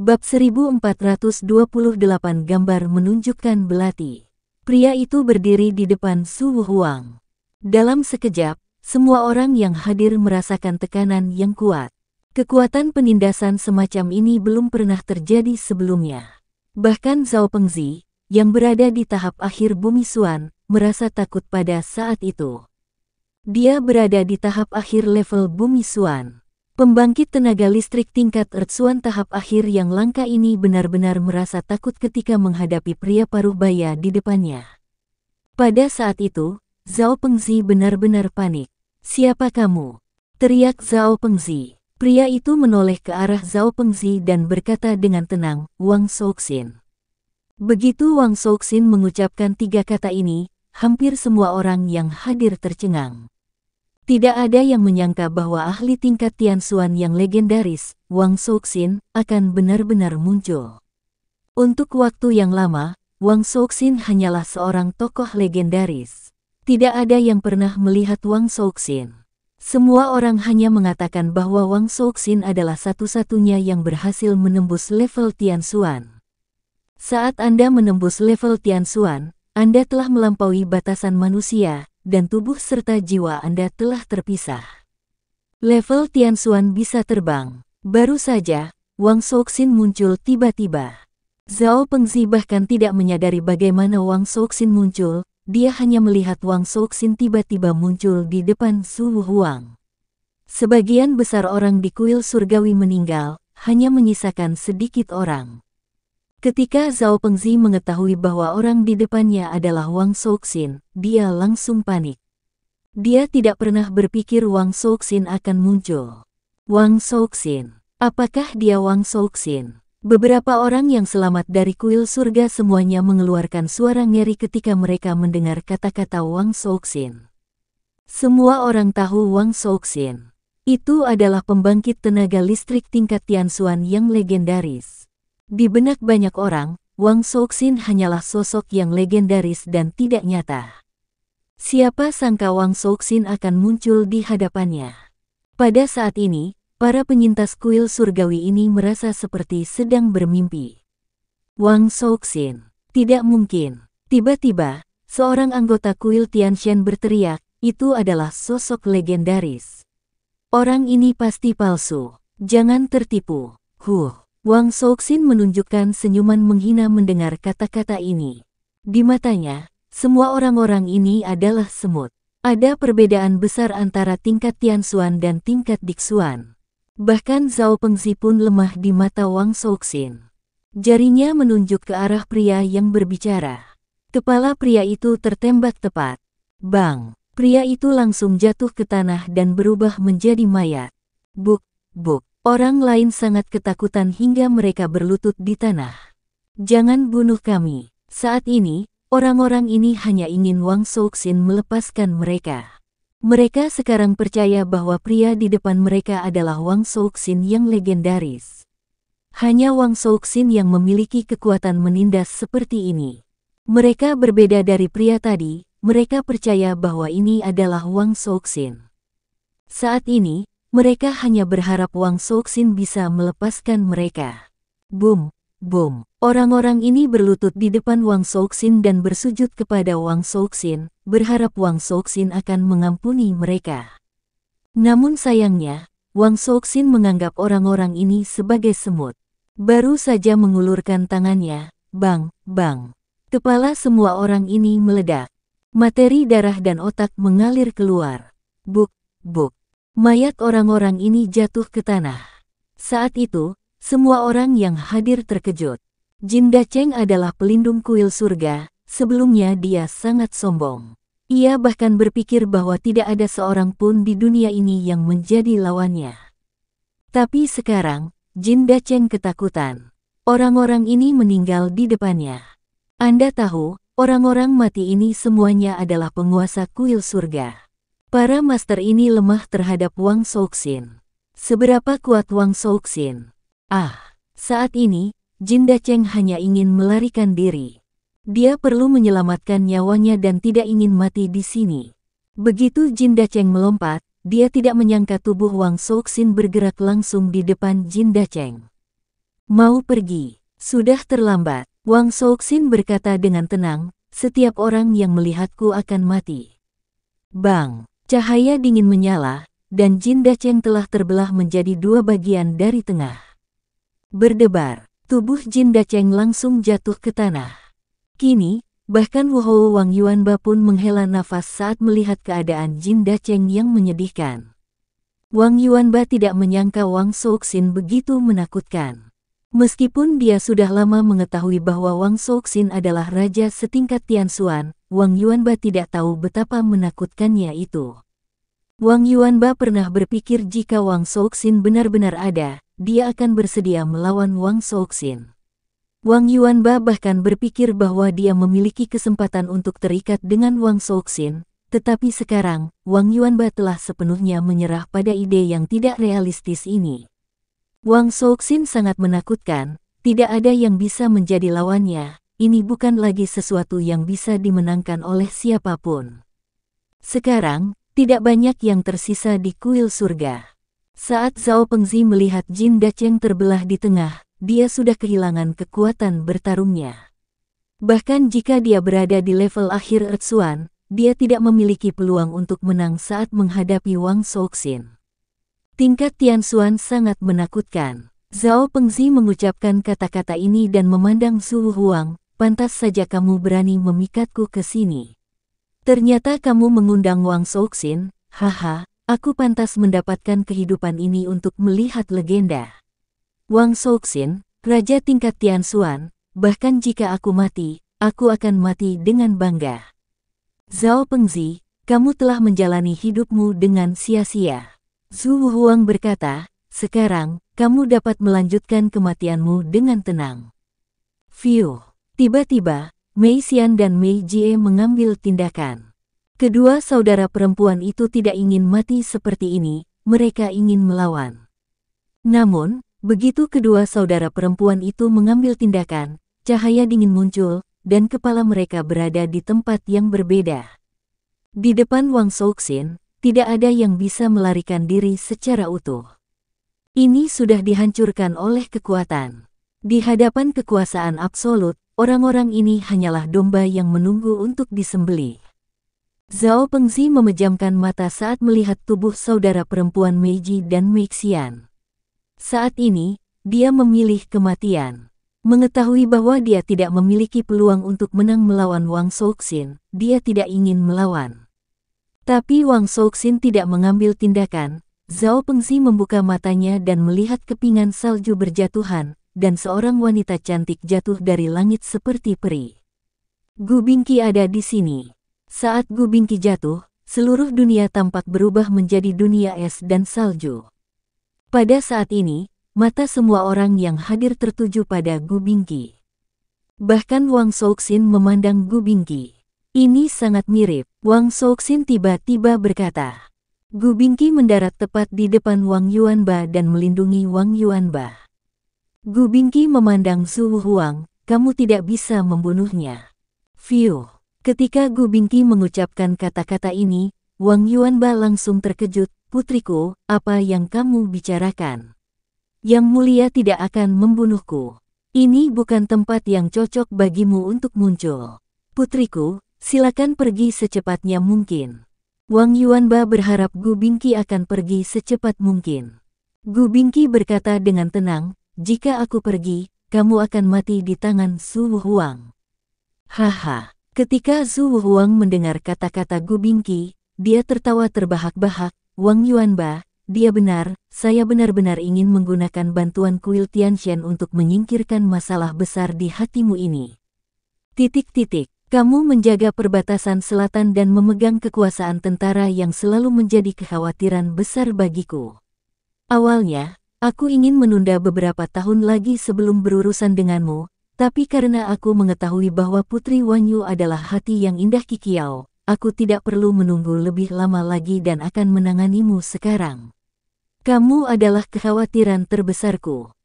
Bab 1428 gambar menunjukkan belati. Pria itu berdiri di depan Su Huang. Dalam sekejap, semua orang yang hadir merasakan tekanan yang kuat. Kekuatan penindasan semacam ini belum pernah terjadi sebelumnya. Bahkan Zhao Pengzi, yang berada di tahap akhir bumi Suan, merasa takut pada saat itu. Dia berada di tahap akhir level bumi Suan. Pembangkit tenaga listrik tingkat Ertsuan tahap akhir yang langka ini benar-benar merasa takut ketika menghadapi pria paruh baya di depannya. Pada saat itu, Zhao Pengzi benar-benar panik. Siapa kamu? Teriak Zhao Pengzi. Pria itu menoleh ke arah Zhao Pengzi dan berkata dengan tenang, Wang Souxin. Begitu Wang Souxin mengucapkan tiga kata ini, hampir semua orang yang hadir tercengang. Tidak ada yang menyangka bahwa ahli tingkat Tianxuan yang legendaris, Wang Soxin, akan benar-benar muncul. Untuk waktu yang lama, Wang Soxin hanyalah seorang tokoh legendaris. Tidak ada yang pernah melihat Wang Soxin. Semua orang hanya mengatakan bahwa Wang Soxin adalah satu-satunya yang berhasil menembus level Tianxuan. Saat Anda menembus level Tianxuan, Anda telah melampaui batasan manusia, dan tubuh serta jiwa Anda telah terpisah. Level Tian Xuan bisa terbang. Baru saja, Wang Soxin muncul tiba-tiba. Zhao Pengzi bahkan tidak menyadari bagaimana Wang Soxin muncul, dia hanya melihat Wang Soxin tiba-tiba muncul di depan Su Huang. Sebagian besar orang di kuil surgawi meninggal, hanya menyisakan sedikit orang. Ketika Zhao Pengzi mengetahui bahwa orang di depannya adalah Wang Soxin, dia langsung panik. Dia tidak pernah berpikir Wang Soxin akan muncul. Wang Soxin, apakah dia Wang Soxin? Beberapa orang yang selamat dari kuil surga semuanya mengeluarkan suara ngeri ketika mereka mendengar kata-kata Wang Soxin. Semua orang tahu Wang Soxin. Itu adalah pembangkit tenaga listrik tingkat Xuan yang legendaris. Di benak banyak orang, Wang Soxin hanyalah sosok yang legendaris dan tidak nyata. Siapa sangka Wang Soxin akan muncul di hadapannya. Pada saat ini, para penyintas kuil surgawi ini merasa seperti sedang bermimpi. Wang Soxin, tidak mungkin. Tiba-tiba, seorang anggota kuil Tianxian berteriak, itu adalah sosok legendaris. Orang ini pasti palsu, jangan tertipu. Huh. Wang Soxin menunjukkan senyuman menghina mendengar kata-kata ini. Di matanya, semua orang-orang ini adalah semut. Ada perbedaan besar antara tingkat Tianxuan dan tingkat Dixuan. Bahkan Zhao Pengzi pun lemah di mata Wang Soxin. Jarinya menunjuk ke arah pria yang berbicara. Kepala pria itu tertembak tepat. Bang! Pria itu langsung jatuh ke tanah dan berubah menjadi mayat. Buk, buk. Orang lain sangat ketakutan hingga mereka berlutut di tanah. Jangan bunuh kami. Saat ini, orang-orang ini hanya ingin Wang Souxin melepaskan mereka. Mereka sekarang percaya bahwa pria di depan mereka adalah Wang Souxin yang legendaris. Hanya Wang Souxin yang memiliki kekuatan menindas seperti ini. Mereka berbeda dari pria tadi, mereka percaya bahwa ini adalah Wang Souxin. Saat ini, mereka hanya berharap Wang Soxin bisa melepaskan mereka. Boom, boom. Orang-orang ini berlutut di depan Wang Soxin dan bersujud kepada Wang Soxin, berharap Wang Soxin akan mengampuni mereka. Namun sayangnya, Wang Soxin menganggap orang-orang ini sebagai semut. Baru saja mengulurkan tangannya, bang, bang. Kepala semua orang ini meledak. Materi darah dan otak mengalir keluar. Buk, buk. Mayat orang-orang ini jatuh ke tanah. Saat itu, semua orang yang hadir terkejut. Jin Daceng adalah pelindung kuil surga, sebelumnya dia sangat sombong. Ia bahkan berpikir bahwa tidak ada seorang pun di dunia ini yang menjadi lawannya. Tapi sekarang, Jin Daceng ketakutan. Orang-orang ini meninggal di depannya. Anda tahu, orang-orang mati ini semuanya adalah penguasa kuil surga. Para master ini lemah terhadap Wang Souxin. Seberapa kuat Wang Souxin? Ah, saat ini, Jin Daceng hanya ingin melarikan diri. Dia perlu menyelamatkan nyawanya dan tidak ingin mati di sini. Begitu Jin Daceng melompat, dia tidak menyangka tubuh Wang Souxin bergerak langsung di depan Jin Daceng. Mau pergi, sudah terlambat. Wang Souxin berkata dengan tenang, setiap orang yang melihatku akan mati. Bang! Cahaya dingin menyala, dan Jin Dacheng telah terbelah menjadi dua bagian dari tengah. Berdebar, tubuh Jin Dacheng langsung jatuh ke tanah. Kini, bahkan Wuhou Wang Yuanba pun menghela nafas saat melihat keadaan Jin Dacheng yang menyedihkan. Wang Yuanba tidak menyangka Wang Souxin begitu menakutkan. Meskipun dia sudah lama mengetahui bahwa Wang Soxin adalah raja setingkat Tianxuan, Wang Yuanba tidak tahu betapa menakutkannya itu. Wang Yuanba pernah berpikir jika Wang Soxin benar-benar ada, dia akan bersedia melawan Wang Soxin. Wang Yuanba bahkan berpikir bahwa dia memiliki kesempatan untuk terikat dengan Wang Soxin, tetapi sekarang, Wang Yuanba telah sepenuhnya menyerah pada ide yang tidak realistis ini. Wang Shouxin sangat menakutkan, tidak ada yang bisa menjadi lawannya, ini bukan lagi sesuatu yang bisa dimenangkan oleh siapapun. Sekarang, tidak banyak yang tersisa di kuil surga. Saat Zhao Pengzi melihat Jin Dacheng terbelah di tengah, dia sudah kehilangan kekuatan bertarungnya. Bahkan jika dia berada di level akhir Ertsuan, dia tidak memiliki peluang untuk menang saat menghadapi Wang Shouxin. Tingkat Tianxuan sangat menakutkan. Zhao Pengzi mengucapkan kata-kata ini dan memandang Su Huang, pantas saja kamu berani memikatku ke sini. Ternyata kamu mengundang Wang Souxin, haha, aku pantas mendapatkan kehidupan ini untuk melihat legenda. Wang Souxin, Raja tingkat Tianxuan, bahkan jika aku mati, aku akan mati dengan bangga. Zhao Pengzi, kamu telah menjalani hidupmu dengan sia-sia. Zhu Huang berkata, sekarang, kamu dapat melanjutkan kematianmu dengan tenang. Fiu. Tiba-tiba, Mei Xian dan Mei Jie mengambil tindakan. Kedua saudara perempuan itu tidak ingin mati seperti ini, mereka ingin melawan. Namun, begitu kedua saudara perempuan itu mengambil tindakan, cahaya dingin muncul, dan kepala mereka berada di tempat yang berbeda. Di depan Wang Souxin, tidak ada yang bisa melarikan diri secara utuh. Ini sudah dihancurkan oleh kekuatan. Di hadapan kekuasaan absolut, orang-orang ini hanyalah domba yang menunggu untuk disembelih. Zhao Pengzi memejamkan mata saat melihat tubuh saudara perempuan Meiji dan Meixian. Saat ini, dia memilih kematian. Mengetahui bahwa dia tidak memiliki peluang untuk menang melawan Wang Souxin, dia tidak ingin melawan. Tapi Wang Soxin tidak mengambil tindakan. Zhao Pengzi membuka matanya dan melihat kepingan salju berjatuhan, dan seorang wanita cantik jatuh dari langit seperti peri. Gu Bingqi ada di sini. Saat Gu Bingqi jatuh, seluruh dunia tampak berubah menjadi dunia es dan salju. Pada saat ini, mata semua orang yang hadir tertuju pada Gu Bingqi. Bahkan Wang Soxin memandang Gu Bingqi. Ini sangat mirip, Wang Soxin tiba-tiba berkata. Gu Bingqi mendarat tepat di depan Wang Yuanba dan melindungi Wang Yuanba. Gu Bingqi memandang Su Huang, kamu tidak bisa membunuhnya. Fiu. Ketika Gu Bingqi mengucapkan kata-kata ini, Wang Yuanba langsung terkejut, putriku, apa yang kamu bicarakan? Yang mulia tidak akan membunuhku. Ini bukan tempat yang cocok bagimu untuk muncul. Putriku, Silakan pergi secepatnya mungkin. Wang Yuanba berharap Gu Bingqi akan pergi secepat mungkin. Gu Bingqi berkata dengan tenang, jika aku pergi, kamu akan mati di tangan Su Huang. Haha, ketika Su Huang mendengar kata-kata Gu Bingqi, dia tertawa terbahak-bahak, Wang Yuanba, dia benar, saya benar-benar ingin menggunakan bantuan kuil Tianxian untuk menyingkirkan masalah besar di hatimu ini. Titik-titik, kamu menjaga perbatasan selatan dan memegang kekuasaan tentara yang selalu menjadi kekhawatiran besar bagiku. Awalnya, aku ingin menunda beberapa tahun lagi sebelum berurusan denganmu, tapi karena aku mengetahui bahwa Putri Wanyu adalah hati yang indah Kikiao, aku tidak perlu menunggu lebih lama lagi dan akan menanganimu sekarang. Kamu adalah kekhawatiran terbesarku.